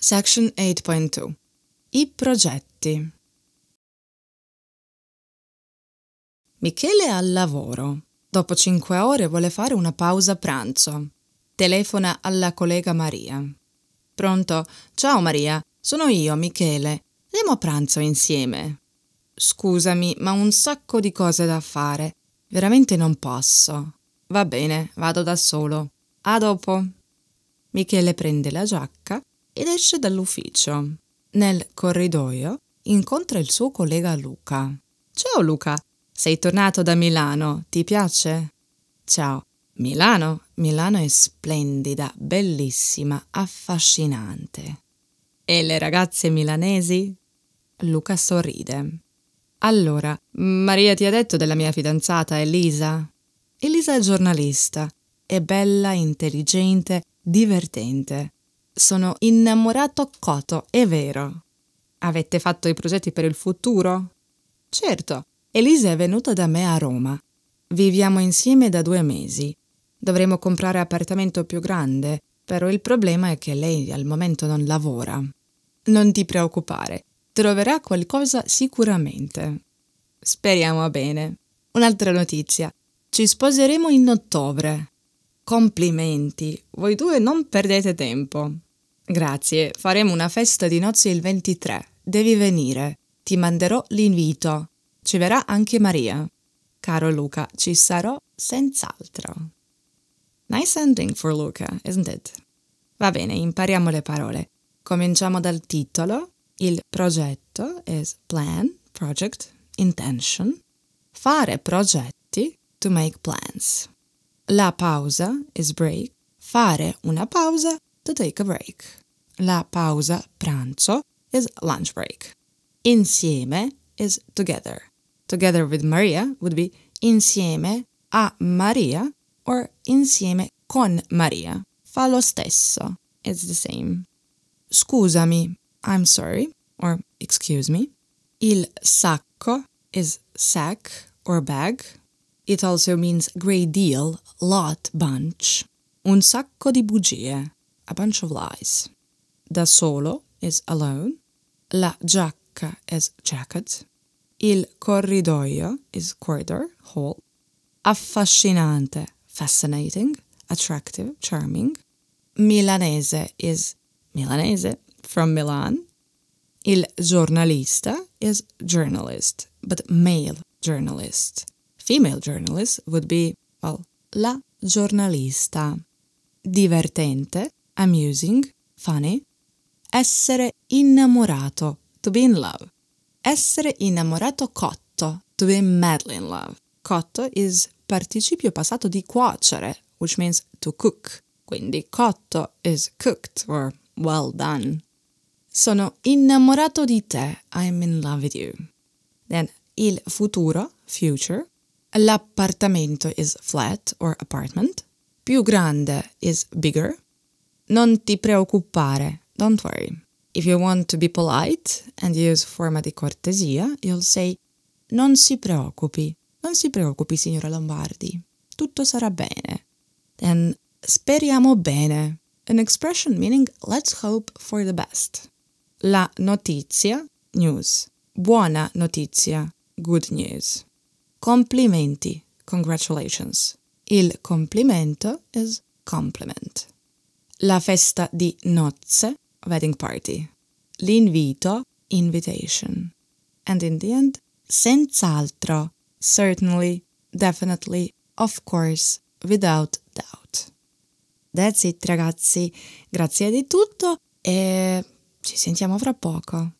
Section 8.2 I progetti Michele è al lavoro. Dopo cinque ore vuole fare una pausa pranzo. Telefona alla collega Maria. Pronto? Ciao Maria, sono io, Michele. Andiamo a pranzo insieme. Scusami, ma ho un sacco di cose da fare. Veramente non posso. Va bene, vado da solo. A dopo. Michele prende la giacca ed esce dall'ufficio. Nel corridoio incontra il suo collega Luca. Ciao Luca, sei tornato da Milano, ti piace? Ciao, Milano, Milano è splendida, bellissima, affascinante. E le ragazze milanesi? Luca sorride. Allora, Maria ti ha detto della mia fidanzata Elisa? Elisa è giornalista, è bella, intelligente, divertente. Sono innamorato coto, è vero. Avete fatto i progetti per il futuro? Certo, Elisa è venuta da me a Roma. Viviamo insieme da due mesi. Dovremmo comprare appartamento più grande, però il problema è che lei al momento non lavora. Non ti preoccupare, troverà qualcosa sicuramente. Speriamo bene. Un'altra notizia. Ci sposeremo in ottobre. Complimenti, voi due non perdete tempo. Grazie, faremo una festa di nozze il 23. Devi venire. Ti manderò l'invito. Ci verrà anche Maria. Caro Luca, ci sarò senz'altro. Nice ending for Luca, isn't it? Va bene, impariamo le parole. Cominciamo dal titolo. Il progetto is plan, project, intention. Fare progetti, to make plans. La pausa is break. Fare una pausa, to take a break. La pausa pranzo is lunch break. Insieme is together. Together with Maria would be insieme a Maria or insieme con Maria. Fa lo stesso. It's the same. Scusami, I'm sorry, or excuse me. Il sacco is sack or bag. It also means great deal, lot, bunch. Un sacco di bugie, a bunch of lies da solo is alone. La giacca is jacket. Il corridoio is corridor, hall. Affascinante, fascinating, attractive, charming. Milanese is Milanese, from Milan. Il giornalista is journalist, but male journalist. Female journalist would be, well, la giornalista. Divertente, amusing, funny, essere innamorato, to be in love. Essere innamorato cotto, to be madly in love. Cotto is participio passato di cuocere, which means to cook. Quindi cotto is cooked or well done. Sono innamorato di te, I'm in love with you. Then il futuro, future. L'appartamento is flat or apartment. Più grande is bigger. Non ti preoccupare, Don't worry. If you want to be polite and use forma di cortesia, you'll say Non si preoccupi, non si preoccupi signora Lombardi, tutto sarà bene. Then speriamo bene, an expression meaning let's hope for the best. La notizia, news. Buona notizia, good news. Complimenti, congratulations. Il complimento is compliment. La festa di nozze wedding party. L'invito, invitation. And in the end, senz'altro, certainly, definitely, of course, without doubt. That's it ragazzi, grazie di tutto e ci sentiamo fra poco.